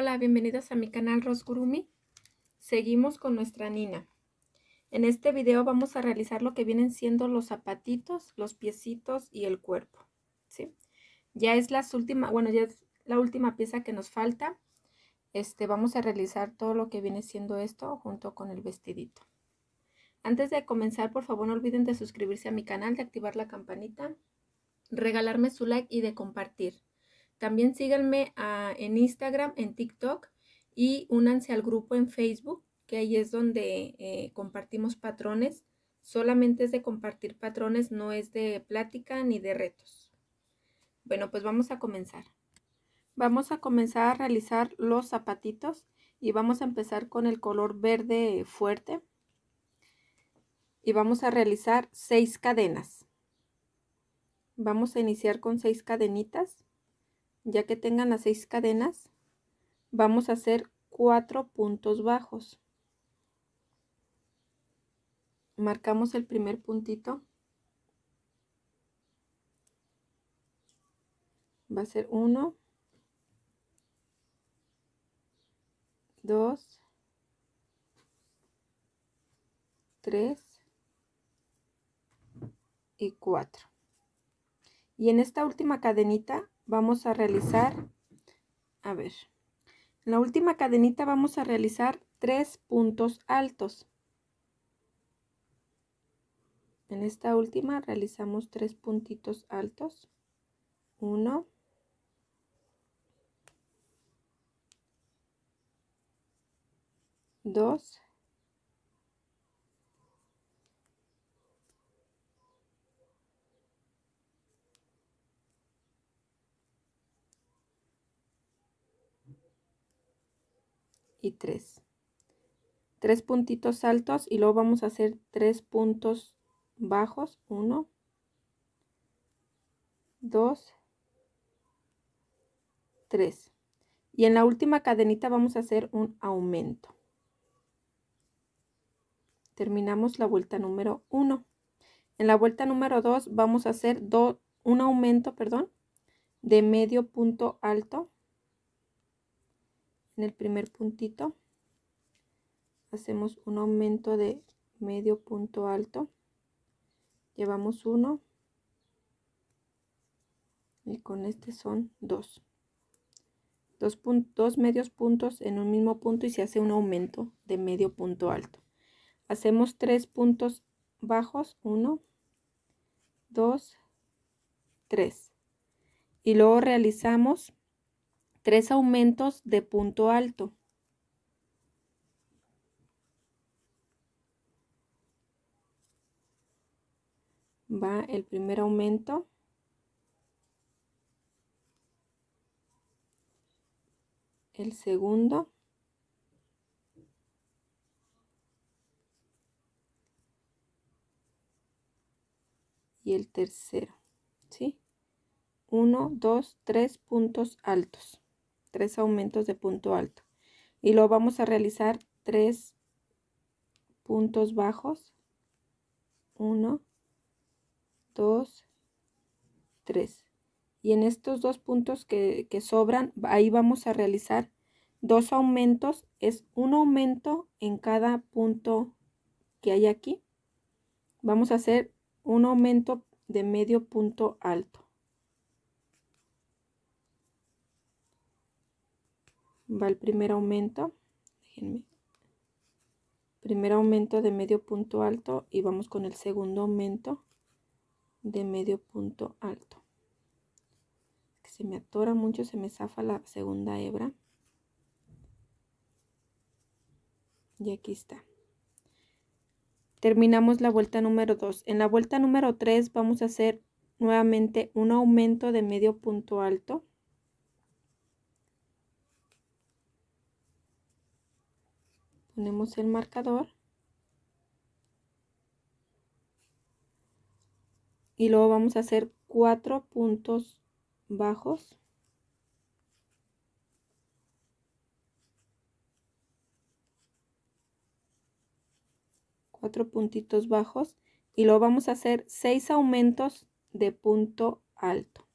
Hola, bienvenidos a mi canal Rosgurumi. Seguimos con nuestra Nina. En este video vamos a realizar lo que vienen siendo los zapatitos, los piecitos y el cuerpo. ¿sí? Ya es la última, bueno, ya es la última pieza que nos falta. Este, vamos a realizar todo lo que viene siendo esto junto con el vestidito. Antes de comenzar, por favor no olviden de suscribirse a mi canal, de activar la campanita, regalarme su like y de compartir. También síganme en Instagram, en TikTok y únanse al grupo en Facebook, que ahí es donde eh, compartimos patrones. Solamente es de compartir patrones, no es de plática ni de retos. Bueno, pues vamos a comenzar. Vamos a comenzar a realizar los zapatitos y vamos a empezar con el color verde fuerte. Y vamos a realizar seis cadenas. Vamos a iniciar con seis cadenitas ya que tengan las seis cadenas, vamos a hacer cuatro puntos bajos. Marcamos el primer puntito. Va a ser uno 2, 3 y 4. Y en esta última cadenita vamos a realizar, a ver, en la última cadenita vamos a realizar tres puntos altos. En esta última realizamos tres puntitos altos. Uno. Dos. y 3. Tres puntitos altos y luego vamos a hacer tres puntos bajos. 1, 2, 3. Y en la última cadenita vamos a hacer un aumento. Terminamos la vuelta número 1. En la vuelta número 2 vamos a hacer do, un aumento, perdón, de medio punto alto en el primer puntito hacemos un aumento de medio punto alto llevamos uno y con este son dos dos, dos medios puntos en un mismo punto y se hace un aumento de medio punto alto hacemos tres puntos bajos uno dos tres y luego realizamos tres aumentos de punto alto. Va el primer aumento. El segundo. Y el tercero, ¿sí? Uno, dos, tres puntos altos tres aumentos de punto alto y lo vamos a realizar tres puntos bajos 1 2 3 y en estos dos puntos que, sobran ahí vamos a realizar dos aumentos es un aumento en cada punto que hay aquí vamos a hacer un aumento de medio punto alto va el primer aumento déjenme primer aumento de medio punto alto y vamos con el segundo aumento de medio punto alto que se me atora mucho se me zafa la segunda hebra y aquí está terminamos la vuelta número 2 en la vuelta número 3 vamos a hacer nuevamente un aumento de medio punto alto ponemos el marcador y luego vamos a hacer cuatro puntos bajos cuatro puntitos bajos y luego vamos a hacer seis aumentos de punto alto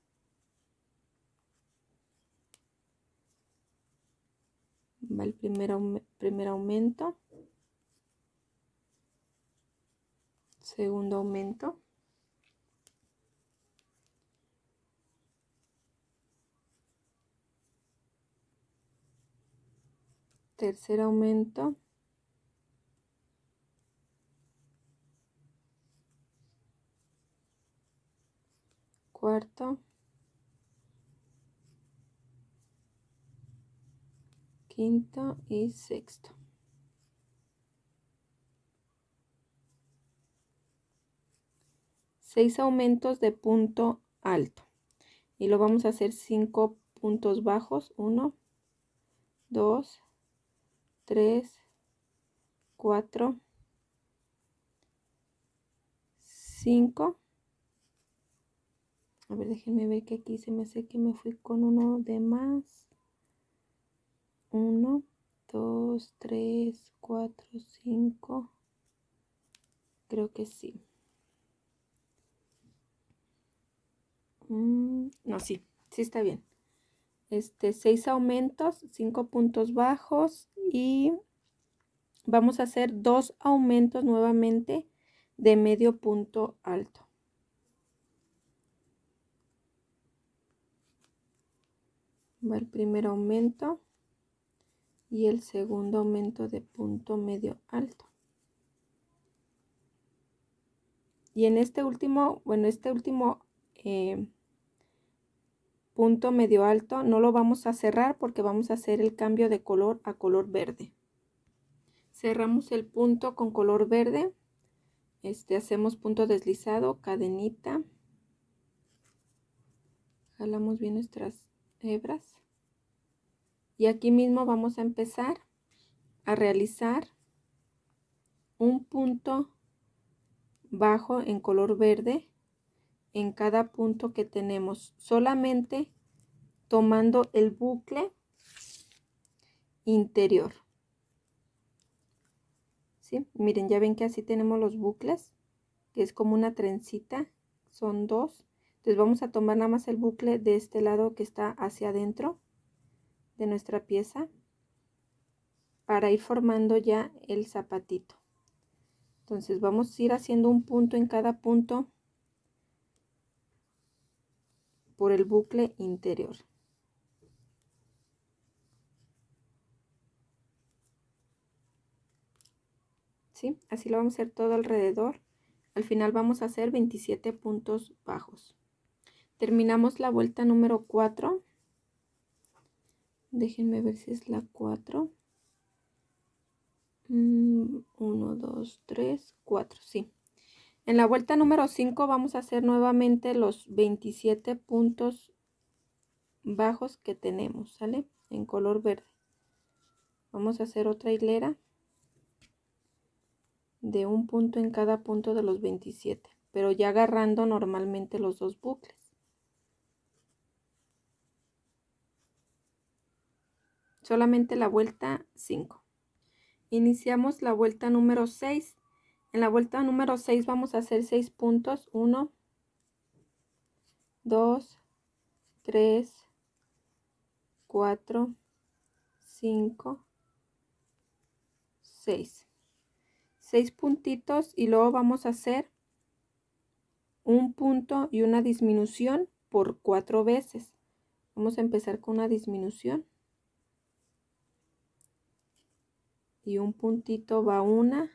el primer, primer aumento segundo aumento tercer aumento cuarto quinto y sexto. Seis aumentos de punto alto. Y lo vamos a hacer cinco puntos bajos. Uno, dos, tres, cuatro, cinco. A ver, déjenme ver que aquí se me hace que me fui con uno de más. 1, 2, 3, 4, 5. Creo que sí. Mm, no, sí, sí está bien. Este, 6 aumentos, 5 puntos bajos y vamos a hacer dos aumentos nuevamente de medio punto alto. Va el primer aumento y el segundo aumento de punto medio alto. Y en este último, bueno, este último eh, punto medio alto no lo vamos a cerrar porque vamos a hacer el cambio de color a color verde. Cerramos el punto con color verde. Este, hacemos punto deslizado, cadenita. Jalamos bien nuestras hebras. Y aquí mismo vamos a empezar a realizar un punto bajo en color verde en cada punto que tenemos solamente tomando el bucle interior ¿Sí? miren ya ven que así tenemos los bucles que es como una trencita son dos entonces vamos a tomar nada más el bucle de este lado que está hacia adentro de nuestra pieza para ir formando ya el zapatito. Entonces vamos a ir haciendo un punto en cada punto por el bucle interior. ¿Sí? Así lo vamos a hacer todo alrededor. Al final vamos a hacer 27 puntos bajos. Terminamos la vuelta número 4 Déjenme ver si es la 4. 1, 2, 3, 4, sí. En la vuelta número 5 vamos a hacer nuevamente los 27 puntos bajos que tenemos, ¿sale? En color verde. Vamos a hacer otra hilera de un punto en cada punto de los 27, pero ya agarrando normalmente los dos bucles. solamente la vuelta 5. Iniciamos la vuelta número 6. En la vuelta número 6 vamos a hacer 6 puntos. 1, 2, 3, 4, 5, 6. 6 puntitos y luego vamos a hacer un punto y una disminución por 4 veces. Vamos a empezar con una disminución. y un puntito va una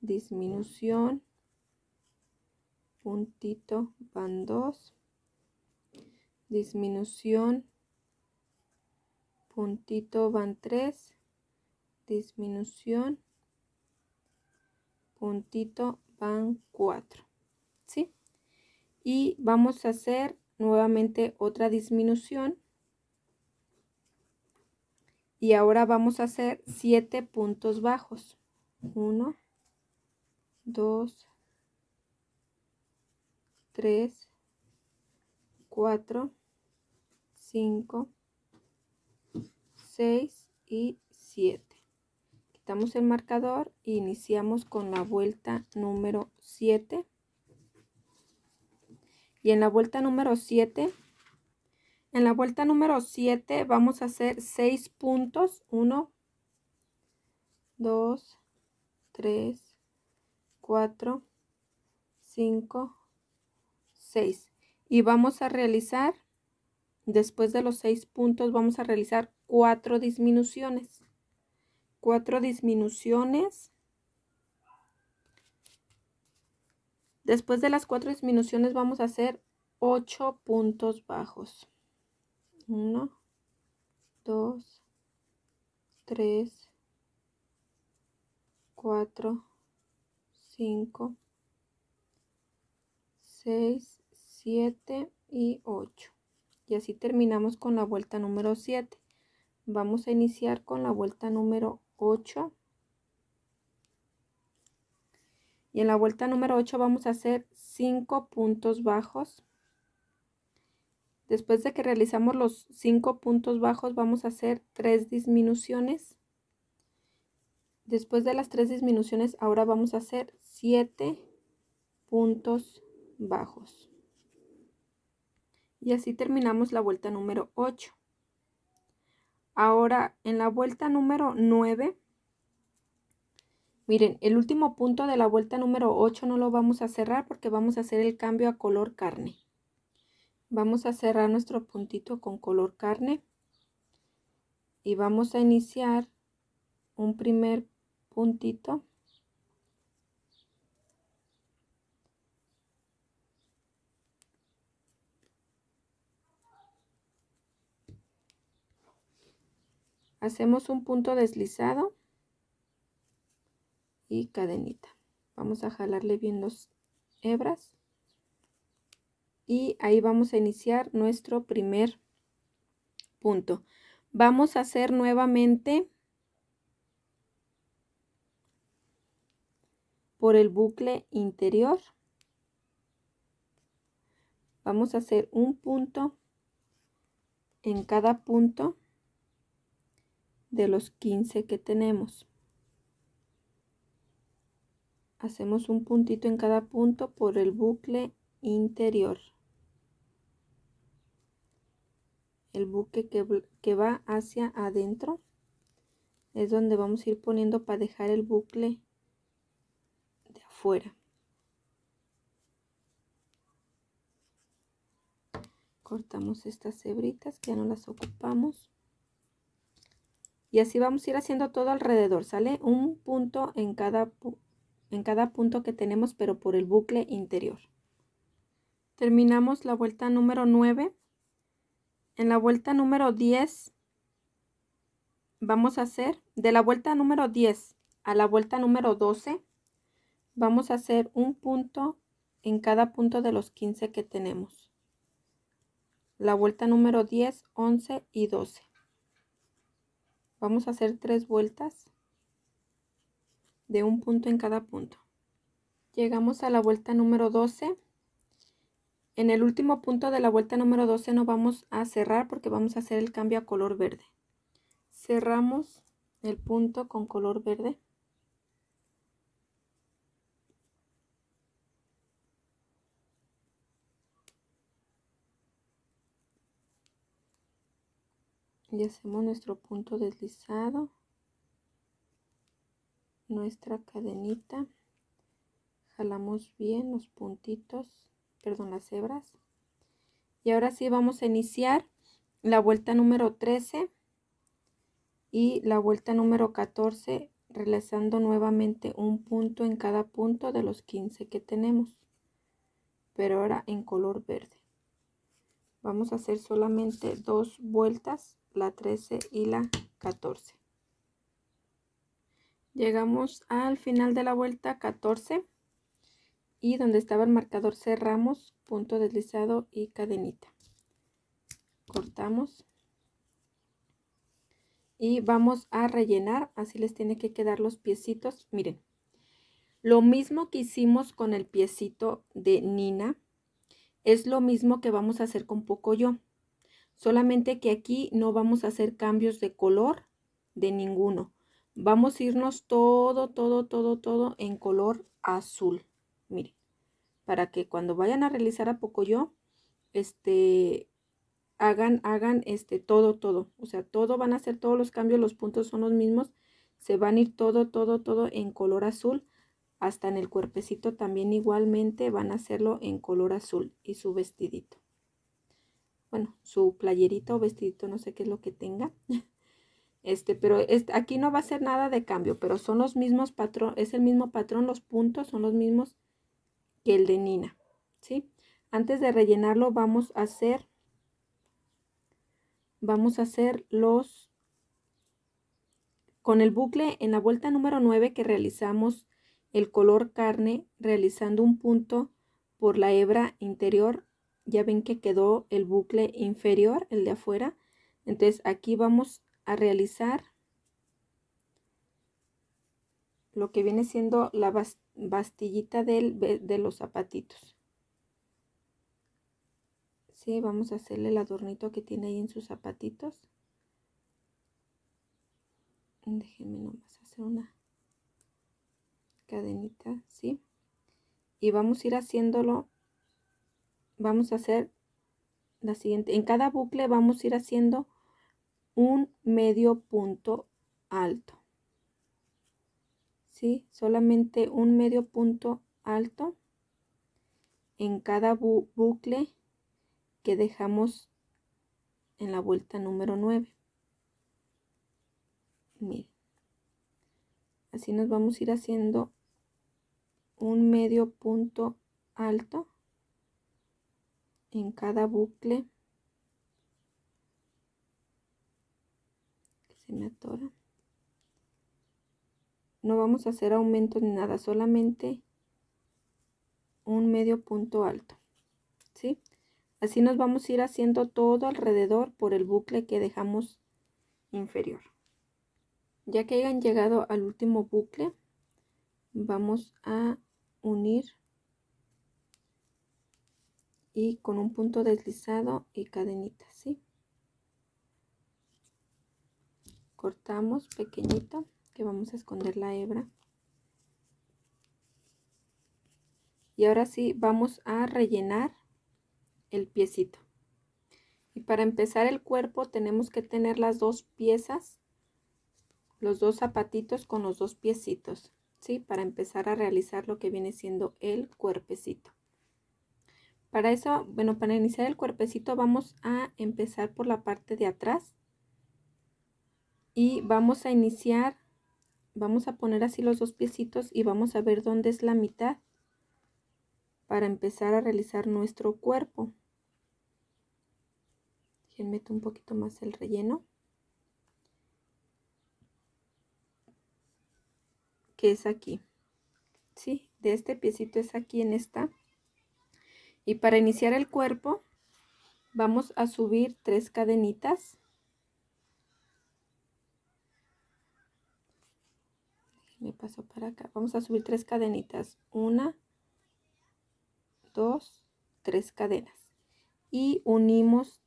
disminución puntito van dos disminución puntito van tres disminución puntito van cuatro ¿sí? y vamos a hacer nuevamente otra disminución y ahora vamos a hacer 7 puntos bajos. 1, 2, 3, 4, 5, 6 y 7. Quitamos el marcador e iniciamos con la vuelta número 7. Y en la vuelta número 7 en la vuelta número 7 vamos a hacer 6 puntos. 1, 2, 3, 4, 5, 6. Y vamos a realizar, después de los 6 puntos, vamos a realizar 4 disminuciones. 4 disminuciones. Después de las 4 disminuciones vamos a hacer 8 puntos bajos. 1, 2, 3, 4, 5, 6, 7 y 8. Y así terminamos con la vuelta número 7. Vamos a iniciar con la vuelta número 8. Y en la vuelta número 8 vamos a hacer 5 puntos bajos. Después de que realizamos los cinco puntos bajos, vamos a hacer tres disminuciones. Después de las tres disminuciones, ahora vamos a hacer siete puntos bajos. Y así terminamos la vuelta número 8. Ahora, en la vuelta número 9, miren, el último punto de la vuelta número 8 no lo vamos a cerrar porque vamos a hacer el cambio a color carne. Vamos a cerrar nuestro puntito con color carne y vamos a iniciar un primer puntito hacemos un punto deslizado y cadenita vamos a jalarle bien dos hebras y ahí vamos a iniciar nuestro primer punto. Vamos a hacer nuevamente por el bucle interior. Vamos a hacer un punto en cada punto de los 15 que tenemos. Hacemos un puntito en cada punto por el bucle interior. el buque que, va hacia adentro es donde vamos a ir poniendo para dejar el bucle de afuera cortamos estas cebritas que ya no las ocupamos y así vamos a ir haciendo todo alrededor sale un punto en cada en cada punto que tenemos pero por el bucle interior terminamos la vuelta número 9 en la vuelta número 10 vamos a hacer de la vuelta número 10 a la vuelta número 12 vamos a hacer un punto en cada punto de los 15 que tenemos la vuelta número 10 11 y 12 vamos a hacer tres vueltas de un punto en cada punto llegamos a la vuelta número 12 en el último punto de la vuelta número 12 no vamos a cerrar porque vamos a hacer el cambio a color verde. Cerramos el punto con color verde. y hacemos nuestro punto deslizado nuestra cadenita jalamos bien los puntitos perdón, las hebras. Y ahora sí vamos a iniciar la vuelta número 13 y la vuelta número 14 realizando nuevamente un punto en cada punto de los 15 que tenemos pero ahora en color verde vamos a hacer solamente dos vueltas la 13 y la 14 llegamos al final de la vuelta 14 y donde estaba el marcador cerramos, punto deslizado y cadenita. Cortamos. Y vamos a rellenar, así les tiene que quedar los piecitos. Miren, lo mismo que hicimos con el piecito de Nina, es lo mismo que vamos a hacer con poco yo Solamente que aquí no vamos a hacer cambios de color de ninguno. Vamos a irnos todo, todo, todo, todo en color azul miren, para que cuando vayan a realizar a poco yo este, hagan, hagan este, todo, todo, o sea, todo van a hacer todos los cambios, los puntos son los mismos, se van a ir todo, todo, todo en color azul, hasta en el cuerpecito también igualmente van a hacerlo en color azul y su vestidito. Bueno, su playerita o vestidito, no sé qué es lo que tenga. Este, pero este, aquí no va a ser nada de cambio, pero son los mismos patrón, es el mismo patrón, los puntos son los mismos que el de Nina, ¿sí? Antes de rellenarlo vamos a hacer, vamos a hacer los, con el bucle en la vuelta número 9 que realizamos el color carne realizando un punto por la hebra interior, ya ven que quedó el bucle inferior, el de afuera, entonces aquí vamos a realizar lo que viene siendo la, bastillita del, de los zapatitos. Sí, vamos a hacerle el adornito que tiene ahí en sus zapatitos. Déjenme nomás hacer una cadenita, ¿sí? Y vamos a ir haciéndolo. Vamos a hacer la siguiente. En cada bucle vamos a ir haciendo un medio punto alto. ¿sí? Solamente un medio punto alto en cada bucle que dejamos en la vuelta número 9. Así nos vamos a ir haciendo un medio punto alto en cada bucle se me atora. No vamos a hacer aumentos ni nada, solamente un medio punto alto. ¿Sí? Así nos vamos a ir haciendo todo alrededor por el bucle que dejamos inferior. Ya que hayan llegado al último bucle, vamos a unir y con un punto deslizado y cadenita, ¿sí? Cortamos pequeñito que vamos a esconder la hebra. Y ahora sí, vamos a rellenar el piecito. Y para empezar el cuerpo tenemos que tener las dos piezas, los dos zapatitos con los dos piecitos, ¿sí? Para empezar a realizar lo que viene siendo el cuerpecito. Para eso, bueno, para iniciar el cuerpecito vamos a empezar por la parte de atrás. Y vamos a iniciar vamos a poner así los dos piecitos y vamos a ver dónde es la mitad para empezar a realizar nuestro cuerpo. Bien, meto un poquito más el relleno. Que es aquí. Sí, de este piecito es aquí en esta. Y para iniciar el cuerpo vamos a subir tres cadenitas me paso para acá vamos a subir tres cadenitas una dos tres cadenas y unimos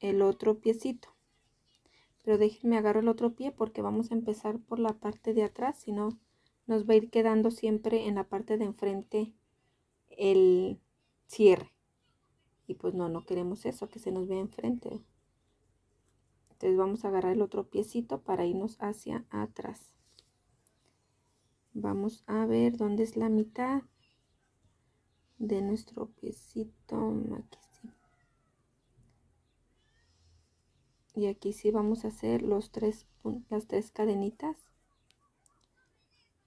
el otro piecito pero déjenme agarrar el otro pie porque vamos a empezar por la parte de atrás si no nos va a ir quedando siempre en la parte de enfrente el cierre y pues no, no queremos eso que se nos vea enfrente entonces vamos a agarrar el otro piecito para irnos hacia atrás Vamos a ver dónde es la mitad de nuestro piecito. sí. Y aquí sí vamos a hacer los tres, las tres cadenitas.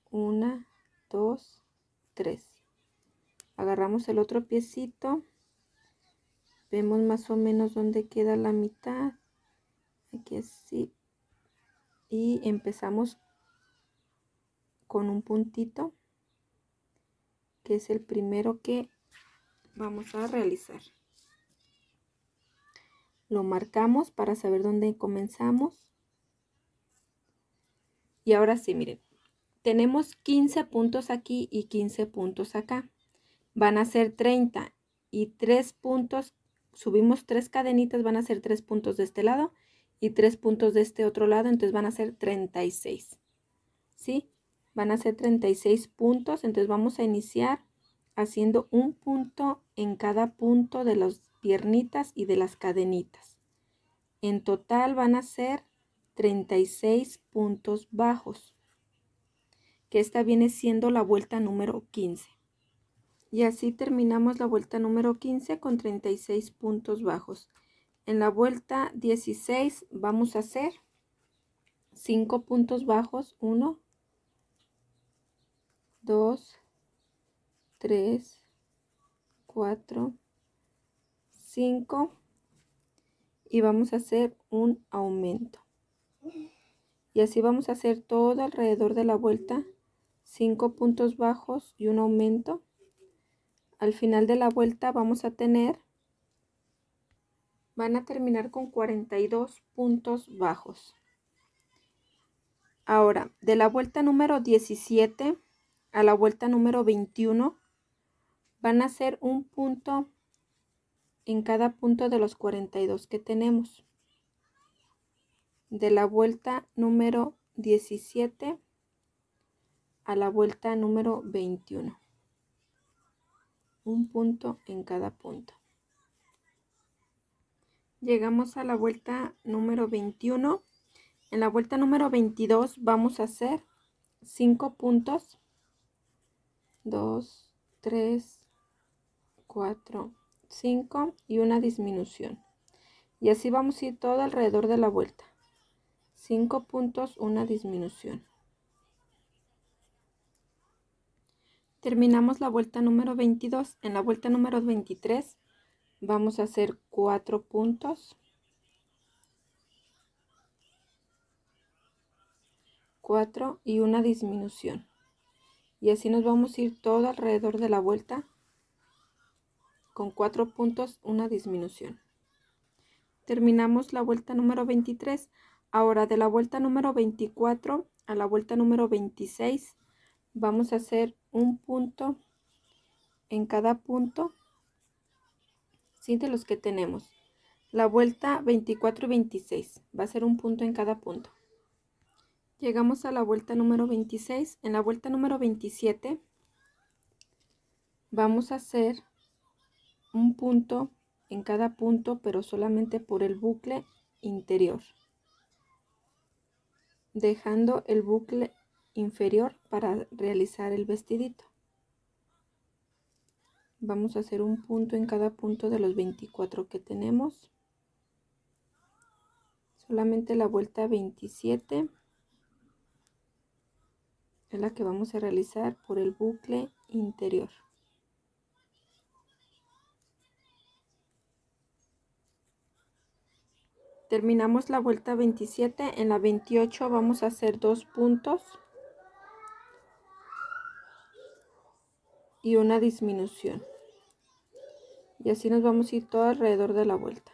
Una, dos, tres. Agarramos el otro piecito. Vemos más o menos dónde queda la mitad. Aquí sí Y empezamos con un puntito que es el primero que vamos a realizar lo marcamos para saber dónde comenzamos y ahora sí miren tenemos 15 puntos aquí y 15 puntos acá van a ser 30 y 3 puntos subimos 3 cadenitas van a ser 3 puntos de este lado y 3 puntos de este otro lado entonces van a ser 36 ¿sí? van a ser 36 puntos. Entonces vamos a iniciar haciendo un punto en cada punto de las piernitas y de las cadenitas. En total van a ser 36 puntos bajos, que esta viene siendo la vuelta número 15. Y así terminamos la vuelta número 15 con 36 puntos bajos. En la vuelta 16 vamos a hacer 5 puntos bajos, 1, 2, 3, 4, 5 y vamos a hacer un aumento. Y así vamos a hacer todo alrededor de la vuelta, 5 puntos bajos y un aumento. Al final de la vuelta vamos a tener, van a terminar con 42 puntos bajos. Ahora, de la vuelta número 17 a la vuelta número 21 van a ser un punto en cada punto de los 42 que tenemos. De la vuelta número 17 a la vuelta número 21. Un punto en cada punto. Llegamos a la vuelta número 21. En la vuelta número 22 vamos a hacer 5 puntos 2, 3, 4, 5 y una disminución. Y así vamos a ir todo alrededor de la vuelta. 5 puntos, una disminución. Terminamos la vuelta número 22. En la vuelta número 23 vamos a hacer 4 puntos. 4 y una disminución y así nos vamos a ir todo alrededor de la vuelta con cuatro puntos una disminución terminamos la vuelta número 23 ahora de la vuelta número 24 a la vuelta número 26 vamos a hacer un punto en cada punto siente de los que tenemos la vuelta 24 y 26 va a ser un punto en cada punto Llegamos a la vuelta número 26. En la vuelta número 27 vamos a hacer un punto en cada punto, pero solamente por el bucle interior. Dejando el bucle inferior para realizar el vestidito. Vamos a hacer un punto en cada punto de los 24 que tenemos. Solamente la vuelta 27 es la que vamos a realizar por el bucle interior terminamos la vuelta 27 en la 28 vamos a hacer dos puntos y una disminución y así nos vamos a ir todo alrededor de la vuelta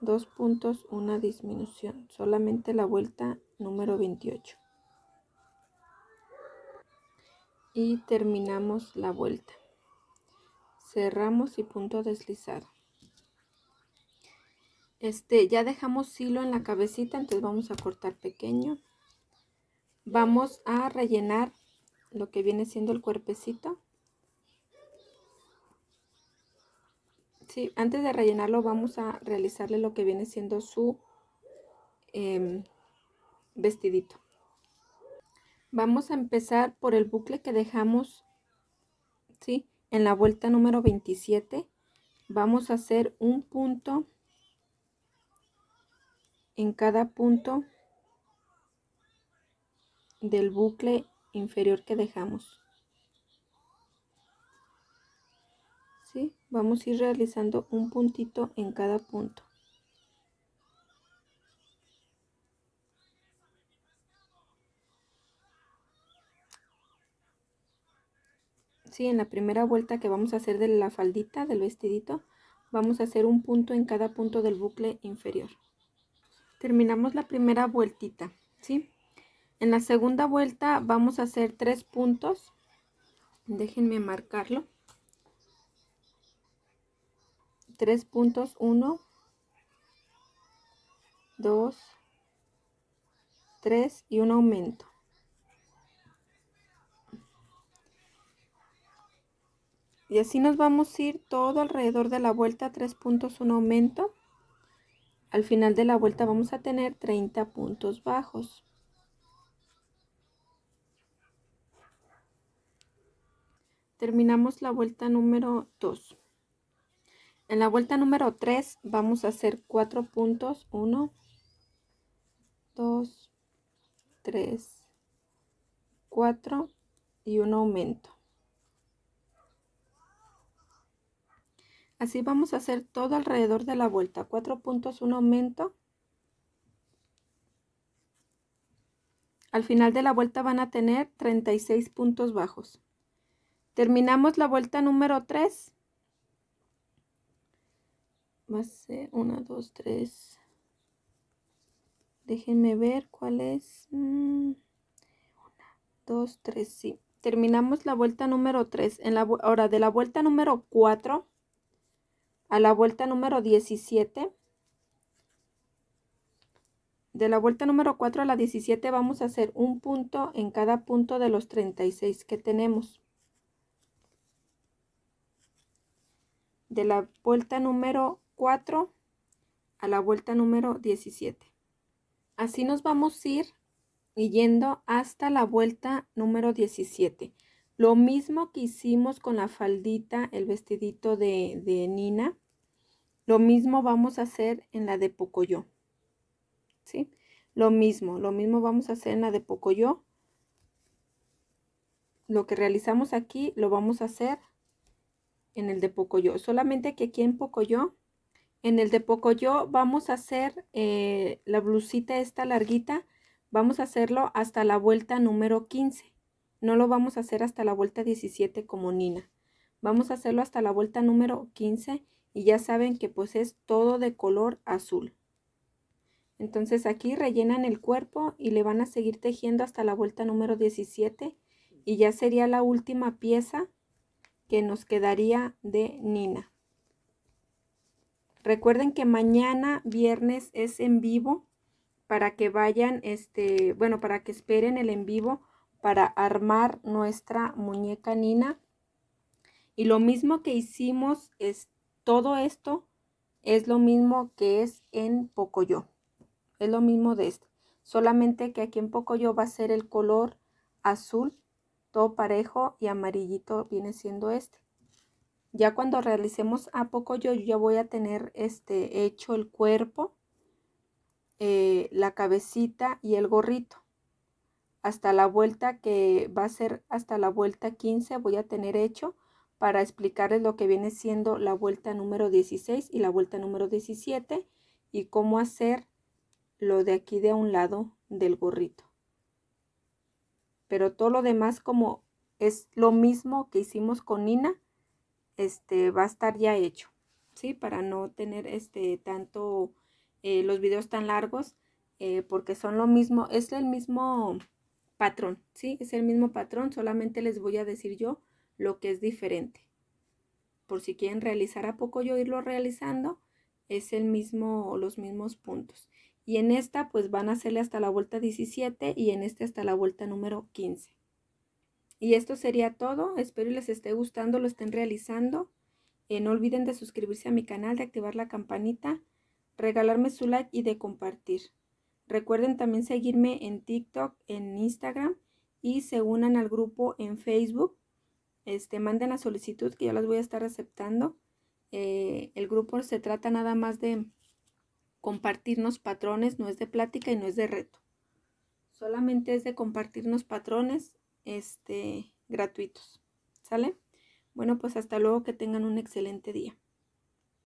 dos puntos una disminución solamente la vuelta número 28 y terminamos la vuelta. Cerramos y punto deslizado. Este, ya dejamos hilo en la cabecita, entonces vamos a cortar pequeño. Vamos a rellenar lo que viene siendo el cuerpecito. Sí, antes de rellenarlo vamos a realizarle lo que viene siendo su em, vestidito. Vamos a empezar por el bucle que dejamos, ¿sí? En la vuelta número 27 vamos a hacer un punto en cada punto del bucle inferior que dejamos. ¿Sí? Vamos a ir realizando un puntito en cada punto. ¿sí? En la primera vuelta que vamos a hacer de la faldita del vestidito, vamos a hacer un punto en cada punto del bucle inferior. Terminamos la primera vueltita, ¿sí? En la segunda vuelta vamos a hacer tres puntos. Déjenme marcarlo. Tres puntos, uno, dos, tres y un aumento. Y así nos vamos a ir todo alrededor de la vuelta, tres puntos, un aumento. Al final de la vuelta vamos a tener 30 puntos bajos. Terminamos la vuelta número 2. En la vuelta número 3 vamos a hacer 4 puntos. 1, 2, 3, 4 y un aumento. Así vamos a hacer todo alrededor de la vuelta. Cuatro puntos, un aumento. Al final de la vuelta van a tener 36 puntos bajos. Terminamos la vuelta número 3. Va a ser 1, 2, 3. Déjenme ver cuál es. 1, 2, 3, sí. Terminamos la vuelta número 3. En la, ahora, de la vuelta número 4 a la vuelta número 17. De la vuelta número 4 a la 17 vamos a hacer un punto en cada punto de los 36 que tenemos. De la vuelta número 4 a la vuelta número 17. Así nos vamos a ir yendo hasta la vuelta número 17. Lo mismo que hicimos con la faldita, el vestidito de, de Nina, lo mismo vamos a hacer en la de Pocoyo. ¿Sí? Lo mismo, lo mismo vamos a hacer en la de Pocoyo. Lo que realizamos aquí lo vamos a hacer en el de Pocoyo. Solamente que aquí en Pocoyo, en el de Pocoyo vamos a hacer eh, la blusita esta larguita, vamos a hacerlo hasta la vuelta número 15. No lo vamos a hacer hasta la vuelta 17 como Nina. Vamos a hacerlo hasta la vuelta número 15 y ya saben que pues es todo de color azul. Entonces aquí rellenan el cuerpo y le van a seguir tejiendo hasta la vuelta número 17 y ya sería la última pieza que nos quedaría de Nina. Recuerden que mañana viernes es en vivo para que vayan, este, bueno, para que esperen el en vivo para armar nuestra muñeca Nina. Y lo mismo que hicimos es todo esto es lo mismo que es en yo Es lo mismo de este. Solamente que aquí en yo va a ser el color azul, todo parejo y amarillito viene siendo este. Ya cuando realicemos a poco yo ya voy a tener este hecho el cuerpo, eh, la cabecita y el gorrito hasta la vuelta que va a ser hasta la vuelta 15 voy a tener hecho para explicarles lo que viene siendo la vuelta número 16 y la vuelta número 17 y cómo hacer lo de aquí de un lado del gorrito. Pero todo lo demás como es lo mismo que hicimos con Nina, este va a estar ya hecho, ¿sí? Para no tener este tanto eh, los videos tan largos, eh, porque son lo mismo, es el mismo patrón, ¿sí? Es el mismo patrón, solamente les voy a decir yo lo que es diferente. Por si quieren realizar a poco yo irlo realizando, es el mismo, los mismos puntos. Y en esta pues van a hacerle hasta la vuelta 17 y en este hasta la vuelta número 15. Y esto sería todo, espero les esté gustando, lo estén realizando. Eh, no olviden de suscribirse a mi canal, de activar la campanita, regalarme su like y de compartir. Recuerden también seguirme en TikTok, en Instagram y se unan al grupo en Facebook. Este, manden la solicitud que yo las voy a estar aceptando. Eh, el grupo se trata nada más de compartirnos patrones, no es de plática y no es de reto. Solamente es de compartirnos patrones este, gratuitos. ¿Sale? Bueno, pues hasta luego, que tengan un excelente día.